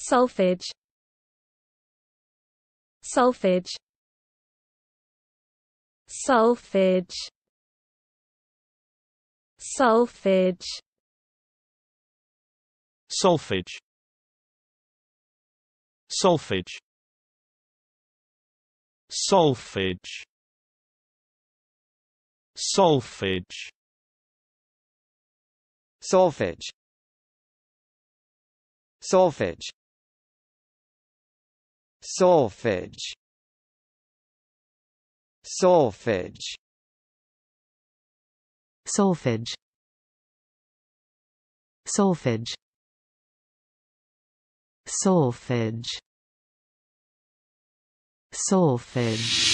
Sulfage Sulfage Sulfage Sulfage Sulfage Sulfage Sulfage Sulfage Solfege Solfege Solfege Solfege Solfege Solfege Solfege Solfege